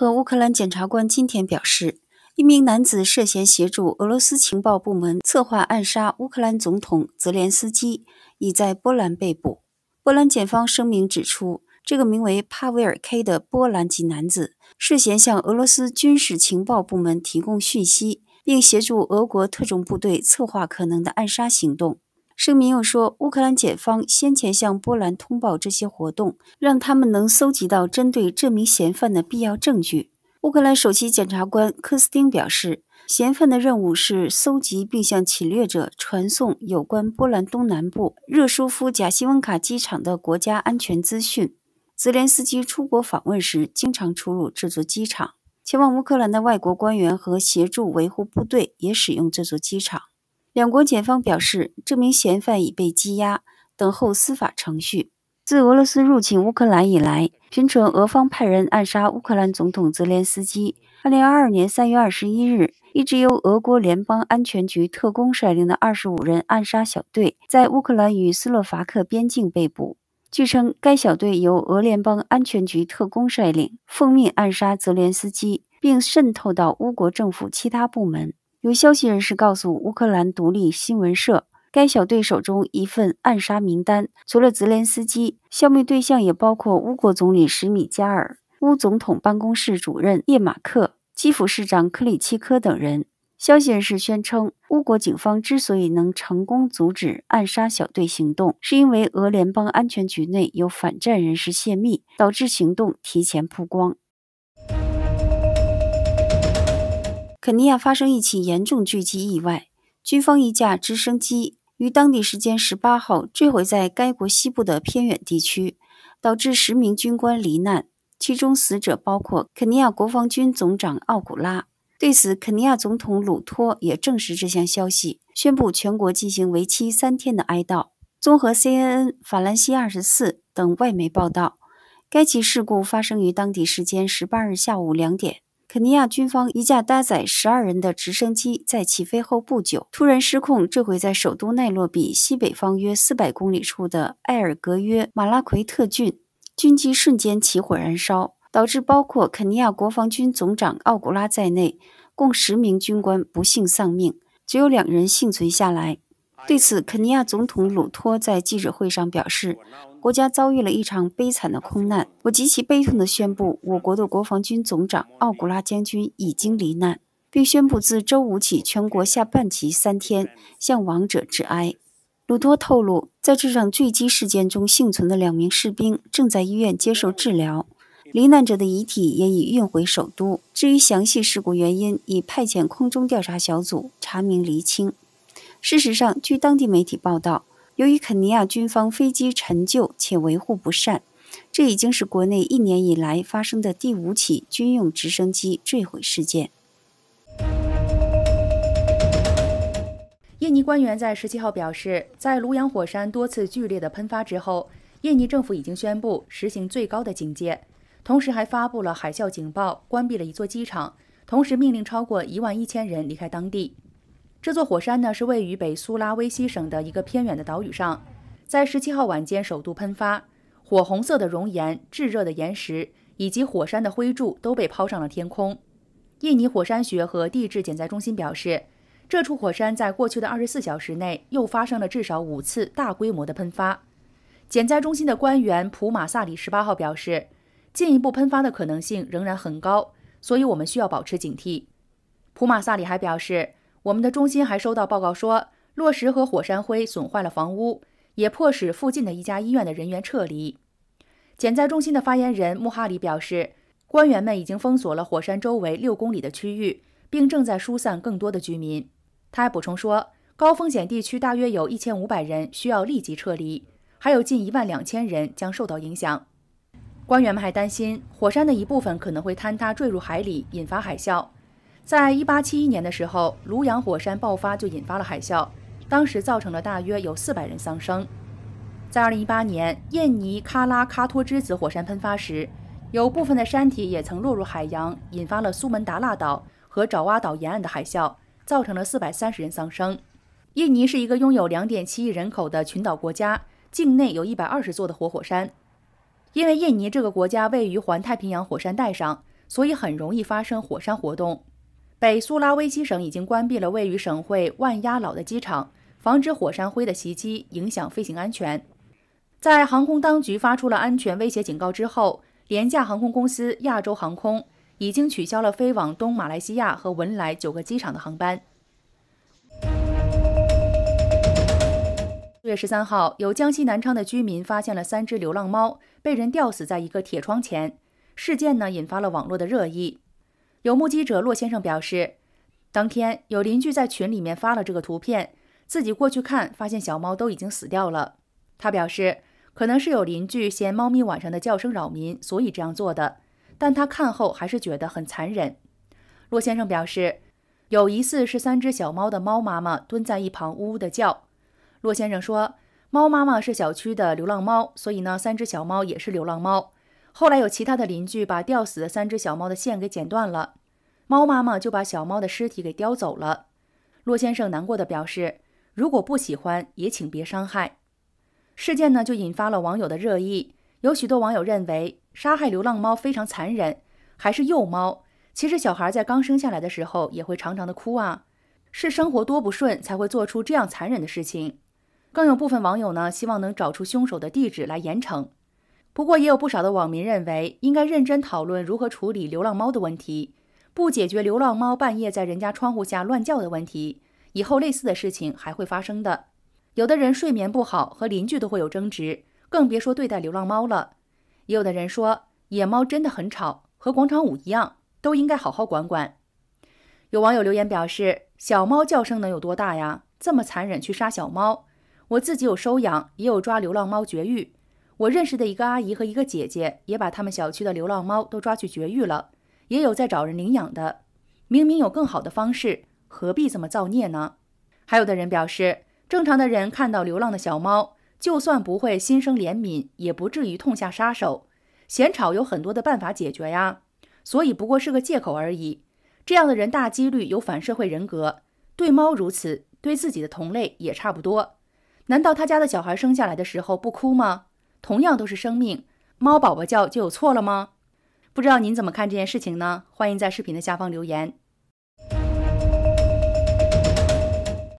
和乌克兰检察官今天表示，一名男子涉嫌协助俄罗斯情报部门策划暗杀乌克兰总统泽连斯基，已在波兰被捕。波兰检方声明指出，这个名为帕维尔 ·K 的波兰籍男子涉嫌向俄罗斯军事情报部门提供讯息，并协助俄国特种部队策划可能的暗杀行动。声明又说，乌克兰检方先前向波兰通报这些活动，让他们能搜集到针对这名嫌犯的必要证据。乌克兰首席检察官科斯汀表示，嫌犯的任务是搜集并向侵略者传送有关波兰东南部热舒夫贾西温卡机场的国家安全资讯。泽连斯基出国访问时经常出入这座机场，前往乌克兰的外国官员和协助维护部队也使用这座机场。两国检方表示，这名嫌犯已被羁押，等候司法程序。自俄罗斯入侵乌克兰以来，听闻俄方派人暗杀乌克兰总统泽连斯基。2022年3月21日，一支由俄国联邦安全局特工率领的25人暗杀小队在乌克兰与斯洛伐克边境被捕。据称，该小队由俄联邦安全局特工率领，奉命暗杀泽连斯基，并渗透到乌国政府其他部门。有消息人士告诉乌克兰独立新闻社，该小队手中一份暗杀名单，除了泽连斯基，消灭对象也包括乌国总理什米加尔、乌总统办公室主任叶马克、基辅市长克里奇科等人。消息人士宣称，乌国警方之所以能成功阻止暗杀小队行动，是因为俄联邦安全局内有反战人士泄密，导致行动提前曝光。肯尼亚发生一起严重聚集意外，军方一架直升机于当地时间十八号坠毁在该国西部的偏远地区，导致十名军官罹难，其中死者包括肯尼亚国防军总长奥古拉。对此，肯尼亚总统鲁托也证实这项消息，宣布全国进行为期三天的哀悼。综合 CNN、法兰西二十四等外媒报道，该起事故发生于当地时间十八日下午两点。肯尼亚军方一架搭载十二人的直升机在起飞后不久突然失控，坠毁在首都奈洛比西北方约四百公里处的埃尔格约马拉奎特郡。军机瞬间起火燃烧，导致包括肯尼亚国防军总长奥古拉在内共十名军官不幸丧命，只有两人幸存下来。对此，肯尼亚总统鲁托在记者会上表示。国家遭遇了一场悲惨的空难，我极其悲痛地宣布，我国的国防军总长奥古拉将军已经罹难，并宣布自周五起全国下半旗三天，向亡者致哀。鲁多透露，在这场坠机事件中幸存的两名士兵正在医院接受治疗，罹难者的遗体也已运回首都。至于详细事故原因，已派遣空中调查小组查明厘清。事实上，据当地媒体报道。由于肯尼亚军方飞机陈旧且维护不善，这已经是国内一年以来发生的第五起军用直升机坠毁事件。印尼官员在十七号表示，在卢阳火山多次剧烈的喷发之后，印尼政府已经宣布实行最高的警戒，同时还发布了海啸警报，关闭了一座机场，同时命令超过一万一千人离开当地。这座火山呢是位于北苏拉威西省的一个偏远的岛屿上，在十七号晚间首度喷发，火红色的熔岩、炙热的岩石以及火山的灰柱都被抛上了天空。印尼火山学和地质减灾中心表示，这处火山在过去的二十四小时内又发生了至少五次大规模的喷发。减灾中心的官员普马萨里十八号表示，进一步喷发的可能性仍然很高，所以我们需要保持警惕。普马萨里还表示。我们的中心还收到报告说，落石和火山灰损坏了房屋，也迫使附近的一家医院的人员撤离。减灾中心的发言人穆哈里表示，官员们已经封锁了火山周围六公里的区域，并正在疏散更多的居民。他还补充说，高风险地区大约有一千五百人需要立即撤离，还有近一万两千人将受到影响。官员们还担心，火山的一部分可能会坍塌坠入海里，引发海啸。在一八七一年的时候，庐阳火山爆发就引发了海啸，当时造成了大约有四百人丧生。在二零一八年，印尼喀拉喀托之子火山喷发时，有部分的山体也曾落入海洋，引发了苏门答腊岛和爪哇岛沿岸的海啸，造成了四百三十人丧生。印尼是一个拥有两点七亿人口的群岛国家，境内有一百二十座的活火山。因为印尼这个国家位于环太平洋火山带上，所以很容易发生火山活动。北苏拉威西省已经关闭了位于省会万鸦老的机场，防止火山灰的袭击影响飞行安全。在航空当局发出了安全威胁警告之后，廉价航空公司亚洲航空已经取消了飞往东马来西亚和文莱九个机场的航班。六月十三号，有江西南昌的居民发现了三只流浪猫被人吊死在一个铁窗前，事件呢引发了网络的热议。有目击者骆先生表示，当天有邻居在群里面发了这个图片，自己过去看，发现小猫都已经死掉了。他表示，可能是有邻居嫌猫咪晚上的叫声扰民，所以这样做的。但他看后还是觉得很残忍。骆先生表示，有疑似是三只小猫的猫妈妈蹲在一旁呜呜的叫。骆先生说，猫妈妈是小区的流浪猫，所以呢，三只小猫也是流浪猫。后来有其他的邻居把吊死的三只小猫的线给剪断了，猫妈妈就把小猫的尸体给叼走了。骆先生难过的表示：“如果不喜欢，也请别伤害。”事件呢就引发了网友的热议，有许多网友认为杀害流浪猫非常残忍，还是幼猫。其实小孩在刚生下来的时候也会常常的哭啊，是生活多不顺才会做出这样残忍的事情。更有部分网友呢希望能找出凶手的地址来严惩。不过也有不少的网民认为，应该认真讨论如何处理流浪猫的问题。不解决流浪猫半夜在人家窗户下乱叫的问题，以后类似的事情还会发生的。有的人睡眠不好，和邻居都会有争执，更别说对待流浪猫了。也有的人说，野猫真的很吵，和广场舞一样，都应该好好管管。有网友留言表示，小猫叫声能有多大呀？这么残忍去杀小猫，我自己有收养，也有抓流浪猫绝育。我认识的一个阿姨和一个姐姐也把他们小区的流浪猫都抓去绝育了，也有在找人领养的。明明有更好的方式，何必这么造孽呢？还有的人表示，正常的人看到流浪的小猫，就算不会心生怜悯，也不至于痛下杀手。嫌吵有很多的办法解决呀，所以不过是个借口而已。这样的人大几率有反社会人格，对猫如此，对自己的同类也差不多。难道他家的小孩生下来的时候不哭吗？同样都是生命，猫宝宝叫就有错了吗？不知道您怎么看这件事情呢？欢迎在视频的下方留言。